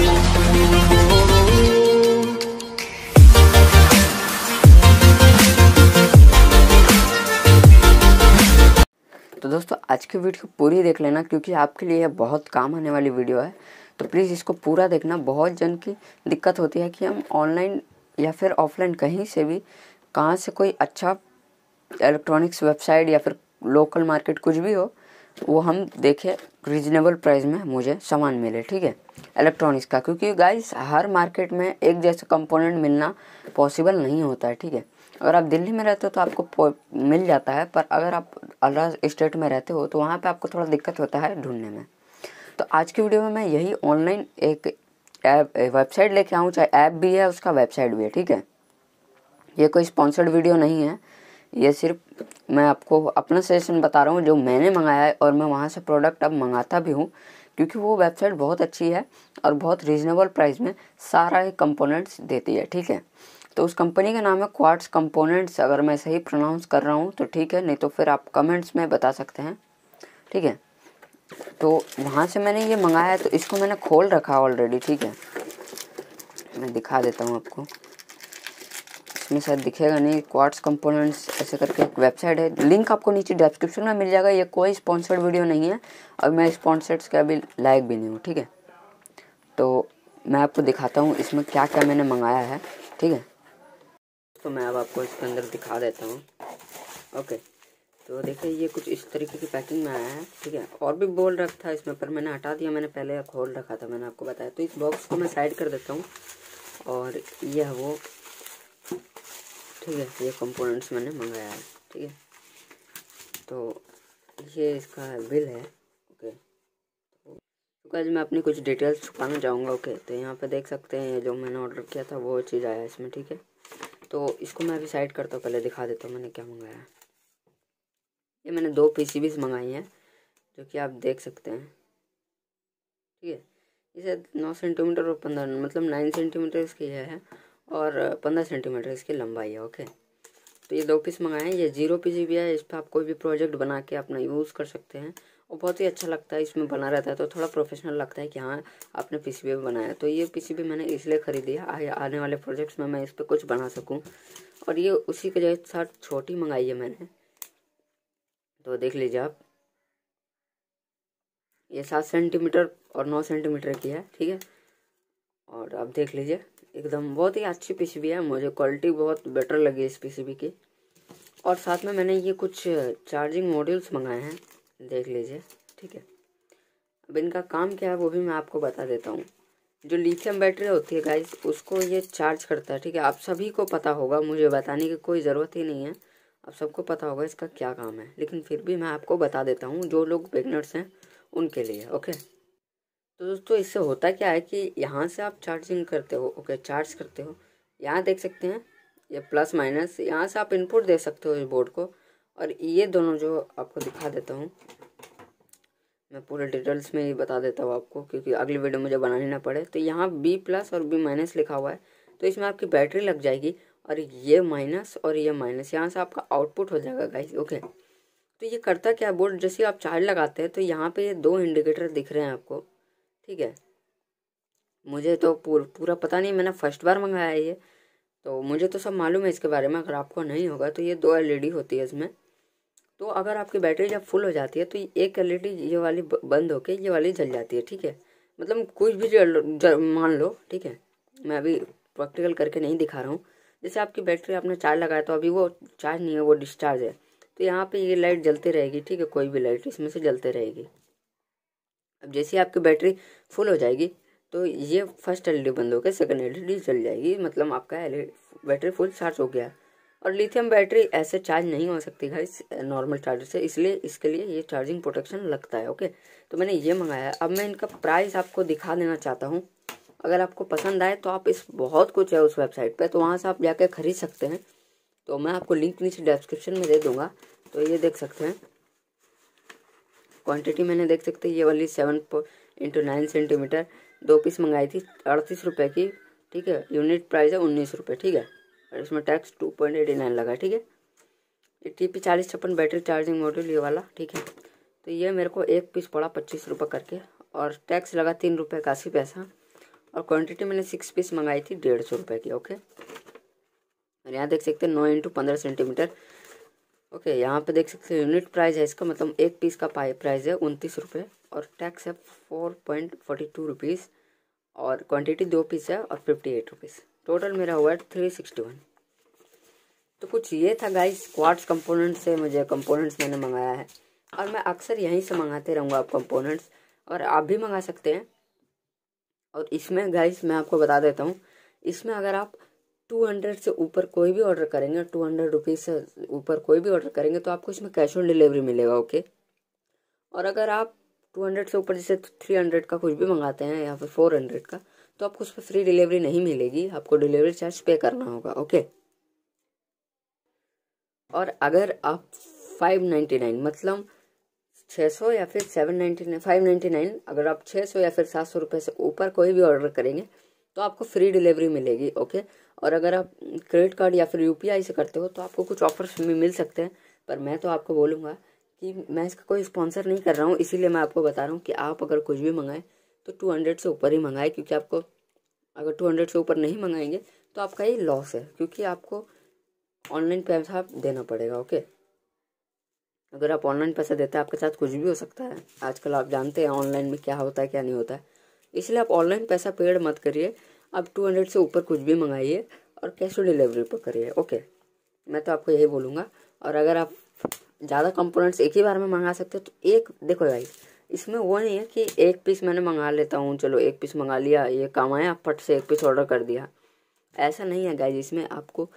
तो दोस्तों आज की वीडियो पूरी देख लेना क्योंकि आपके लिए यह बहुत काम आने वाली वीडियो है तो प्लीज़ इसको पूरा देखना बहुत जन की दिक्कत होती है कि हम ऑनलाइन या फिर ऑफलाइन कहीं से भी कहाँ से कोई अच्छा इलेक्ट्रॉनिक्स वेबसाइट या फिर लोकल मार्केट कुछ भी हो वो हम देखें रिजनेबल प्राइस में मुझे सामान मिले ठीक है इलेक्ट्रॉनिक्स का क्योंकि गाइस हर मार्केट में एक जैसा कंपोनेंट मिलना पॉसिबल नहीं होता है ठीक है अगर आप दिल्ली में रहते हो तो आपको मिल जाता है पर अगर आप अलग स्टेट में रहते हो तो वहाँ पे आपको थोड़ा दिक्कत होता है ढूंढने में तो आज की वीडियो में मैं यही ऑनलाइन एक ऐप वेबसाइट लेके आऊँ चाहे ऐप भी है उसका वेबसाइट भी है ठीक है ये कोई स्पॉन्सर्ड वीडियो नहीं है ये सिर्फ मैं आपको अपना सजेशन बता रहा हूँ जो मैंने मंगाया है और मैं वहाँ से प्रोडक्ट अब मंगाता भी हूँ क्योंकि वो वेबसाइट बहुत अच्छी है और बहुत रीज़नेबल प्राइस में सारा ही कंपोनेंट्स देती है ठीक है तो उस कंपनी का नाम है क्वार्ट्स कंपोनेंट्स अगर मैं सही प्रोनाउंस कर रहा हूँ तो ठीक है नहीं तो फिर आप कमेंट्स में बता सकते हैं ठीक है तो वहाँ से मैंने ये मंगाया है तो इसको मैंने खोल रखा है ऑलरेडी ठीक है मैं दिखा देता हूँ आपको इसमें शायद दिखेगा नहीं क्वार्ट्स कंपोनेंट्स ऐसे करके एक वेबसाइट है लिंक आपको नीचे डिस्क्रिप्शन में मिल जाएगा ये कोई स्पॉन्सर्ड वीडियो नहीं है और मैं स्पॉन्सर्ड्स के अभी लाइक भी नहीं हूँ ठीक है तो मैं आपको दिखाता हूँ इसमें क्या क्या मैंने मंगाया है ठीक है तो मैं अब आपको इसके अंदर दिखा देता हूँ ओके तो देखिए ये कुछ इस तरीके की पैकिंग में आया है ठीक है और भी बोल रखा था इसमें पर मैंने हटा दिया मैंने पहले खोल रखा था मैंने आपको बताया तो इस बॉक्स को मैं साइड कर देता हूँ और यह है वो ठीक है ये कंपोनेंट्स मैंने मंगाया है ठीक है तो ये इसका बिल है ओके तो आज मैं अपनी कुछ डिटेल्स छुपाना चाहूँगा ओके तो यहाँ पे देख सकते हैं जो मैंने ऑर्डर किया था वो चीज़ आया इसमें ठीक है तो इसको मैं अभी साइड करता हूँ पहले दिखा देता हूँ मैंने क्या मंगाया ये मैंने दो पी सी मंगाई हैं जो कि आप देख सकते हैं ठीक है इसे नौ सेंटीमीटर और पंद्रह मतलब नाइन सेंटीमीटर इसकी यह है और पंद्रह सेंटीमीटर इसकी लंबाई है ओके तो ये दो पीस मंगाए हैं ये जीरो पीस भी है इस पर आप कोई भी प्रोजेक्ट बना के अपना यूज़ कर सकते हैं और बहुत ही अच्छा लगता है इसमें बना रहता है तो थोड़ा प्रोफेशनल लगता है कि हाँ आपने पी सी बनाया तो ये पी सी मैंने इसलिए ख़रीदी है आने वाले प्रोजेक्ट्स में मैं इस पर कुछ बना सकूँ और ये उसी के जगह साथ छोटी मंगाई है मैंने तो देख लीजिए आप ये सात सेंटीमीटर और नौ सेंटीमीटर की है ठीक है और आप देख लीजिए एकदम बहुत ही अच्छी पीसीबी है मुझे क्वालिटी बहुत बेटर लगी इस पीसीबी की और साथ में मैंने ये कुछ चार्जिंग मॉड्यूल्स मंगाए हैं देख लीजिए ठीक है अब इनका काम क्या है वो भी मैं आपको बता देता हूँ जो लिथियम बैटरी होती है गाइस उसको ये चार्ज करता है ठीक है आप सभी को पता होगा मुझे बताने की कोई ज़रूरत ही नहीं है आप सबको पता होगा इसका क्या काम है लेकिन फिर भी मैं आपको बता देता हूँ जो लोग बिगनर्स हैं उनके लिए ओके तो दोस्तों इससे होता क्या है कि यहाँ से आप चार्जिंग करते हो ओके चार्ज करते हो यहाँ देख सकते हैं ये प्लस माइनस यहाँ से आप इनपुट दे सकते हो इस बोर्ड को और ये दोनों जो आपको दिखा देता हूँ मैं पूरे डिटेल्स में ही बता देता हूँ आपको क्योंकि अगली वीडियो मुझे बनानी ना पड़े तो यहाँ बी प्लस और बी माइनस लिखा हुआ है तो इसमें आपकी बैटरी लग जाएगी और ये माइनस और ये माइनस यहाँ से आपका आउटपुट हो जाएगा गाइस ओके तो ये करता क्या बोर्ड जैसे आप चार्ज लगाते हैं तो यहाँ पे ये दो इंडिकेटर दिख रहे हैं आपको ठीक है मुझे तो पूर, पूरा पता नहीं मैंने फर्स्ट बार मंगाया है ये तो मुझे तो सब मालूम है इसके बारे में अगर आपको नहीं होगा तो ये दो एलईडी होती है इसमें तो अगर आपकी बैटरी जब फुल हो जाती है तो एक एल ये वाली बंद होके ये वाली जल जाती है ठीक है मतलब कुछ भी जल, जल, मान लो ठीक है मैं अभी प्रैक्टिकल करके नहीं दिखा रहा हूँ जैसे आपकी बैटरी आपने चार्ज लगाया तो अभी वो चार्ज नहीं है वो डिस्चार्ज है तो यहाँ पे ये लाइट जलते रहेगी ठीक है कोई भी लाइट इसमें से जलते रहेगी अब जैसे आपकी बैटरी फुल हो जाएगी तो ये फर्स्ट एल बंद होकर सेकेंड एल चल जाएगी मतलब आपका एल बैटरी फुल चार्ज हो गया और लिथियम बैटरी ऐसे चार्ज नहीं हो सकती है इस नॉर्मल चार्जर से इसलिए इसके लिए ये चार्जिंग प्रोटेक्शन लगता है ओके तो मैंने ये मंगाया अब मैं इनका प्राइस आपको दिखा देना चाहता हूँ अगर आपको पसंद आए तो आप इस बहुत कुछ है उस वेबसाइट पे तो वहाँ से आप जाके खरीद सकते हैं तो मैं आपको लिंक नीचे डिस्क्रिप्शन में दे दूँगा तो ये देख सकते हैं क्वांटिटी मैंने देख सकते ये वाली सेवन इंटू नाइन सेंटीमीटर दो पीस मंगाई थी अड़तीस रुपये की ठीक है यूनिट प्राइस है उन्नीस रुपये ठीक है और इसमें tax two point eighty nine लगा ठीक है ये टी पी चालीस छप्पन बैटरी चार्जिंग मॉड्यूल ये वाला ठीक है तो ये मेरे को एक पीस पड़ा पच्चीस रुपये करके और टैक्स लगा तीन रुपये काफ़ी पैसा और क्वान्टिटी मैंने सिक्स पीस मंगाई थी डेढ़ सौ रुपये की ओके और यहाँ देख सकते हैं नौ इंटू पंद्रह सेंटीमीटर ओके okay, यहाँ पे देख सकते हो यूनिट प्राइस है इसका मतलब एक पीस का पाई प्राइस है उनतीस रुपये और टैक्स है four point forty two rupees और क्वांटिटी दो पीस है और फिफ्टी एट रुपीज़ टोटल मेरा हुआ है थ्री सिक्सटी वन तो कुछ ये था गाइस क्वार्ट्स कंपोनेंट्स से मुझे कंपोनेंट्स मैंने मंगाया है और मैं अक्सर यहीं से मंगाते रहूँगा आप कंपोनेंट्स और आप भी मंगा सकते हैं और इसमें गाइस मैं आपको बता देता हूँ इसमें अगर आप टू हंड्रेड से ऊपर कोई भी ऑर्डर करेंगे टू हंड्रेड रुपीज़ से ऊपर कोई भी ऑर्डर करेंगे तो आपको इसमें कैश ऑन डिलीवरी मिलेगा ओके और अगर आप टू हंड्रेड से ऊपर जैसे थ्री हंड्रेड का कुछ भी मंगाते हैं या फिर फोर हंड्रेड का तो आपको उस पर फ्री डिलीवरी नहीं मिलेगी आपको डिलीवरी चार्ज पे करना होगा ओके और अगर आप फाइव नाइन्टी नाइन मतलब छः सौ या फिर seven ninety nine five ninety nine अगर आप छः सौ या फिर सात सौ रुपये से ऊपर कोई भी ऑर्डर करेंगे तो आपको फ्री डिलीवरी मिलेगी ओके और अगर आप क्रेडिट कार्ड या फिर यूपीआई से करते हो तो आपको कुछ ऑफर्स मिल सकते हैं पर मैं तो आपको बोलूँगा कि मैं इसका कोई स्पॉन्सर नहीं कर रहा हूँ इसीलिए मैं आपको बता रहा हूँ कि आप अगर कुछ भी मंगाएं तो टू हंड्रेड से ऊपर ही मंगाएं क्योंकि आपको अगर टू हंड्रेड से ऊपर नहीं मंगाएंगे तो आपका ये लॉस है क्योंकि आपको ऑनलाइन पैसा देना पड़ेगा ओके अगर आप ऑनलाइन पैसा देते हैं आपके साथ कुछ भी हो सकता है आजकल आप जानते हैं ऑनलाइन में क्या होता है क्या नहीं होता है इसलिए आप ऑनलाइन पैसा पेड मत करिए आप टू हंड्रेड से ऊपर कुछ भी मंगाइए और कैश ऑन डिलीवरी पर करिए ओके मैं तो आपको यही बोलूँगा और अगर आप ज़्यादा कंपोनेंट्स एक ही बार में मंगा सकते हो तो एक देखो भाई इसमें वो नहीं है कि एक पीस मैंने मंगा लेता हूँ चलो एक पीस मंगा लिया ये काम आया फट से एक पीस ऑर्डर कर दिया ऐसा नहीं है गाइज इसमें आपको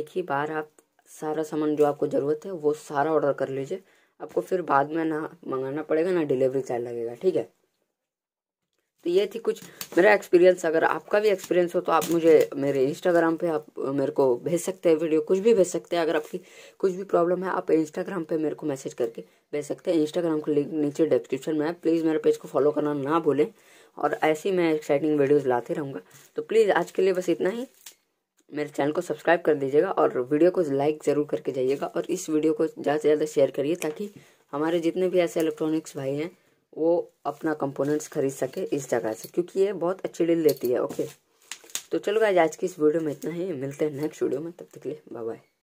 एक ही बार आप सारा सामान जो आपको ज़रूरत है वो सारा ऑर्डर कर लीजिए आपको फिर बाद में ना मंगाना पड़ेगा ना डिलीवरी चार्ज लगेगा ठीक है तो ये थी कुछ मेरा एक्सपीरियंस अगर आपका भी एक्सपीरियंस हो तो आप मुझे मेरे इंस्टाग्राम पे आप मेरे को भेज सकते हैं वीडियो कुछ भी भेज सकते हैं अगर आपकी कुछ भी प्रॉब्लम है आप इंस्टाग्राम पे मेरे को मैसेज करके भेज सकते हैं इंस्टाग्राम का लिंक नीचे डिस्क्रिप्शन में है प्लीज़ मेरे पेज को फॉलो करना ना भूलें और ऐसी मैं एक्साइटिंग वीडियोज़ लाते रहूँगा तो प्लीज़ आज के लिए बस इतना ही मेरे चैनल को सब्सक्राइब कर दीजिएगा और वीडियो को लाइक ज़रूर करके जाइएगा और इस वीडियो को ज़्यादा से ज़्यादा शेयर करिए ताकि हमारे जितने भी ऐसे इलेक्ट्रॉनिक्स भाई हैं वो अपना कंपोनेंट्स खरीद सके इस जगह से क्योंकि ये बहुत अच्छी डील देती है ओके तो चलो गाइज आज की इस वीडियो में इतना ही मिलते हैं नेक्स्ट वीडियो में तब तक के लिए बाय बाय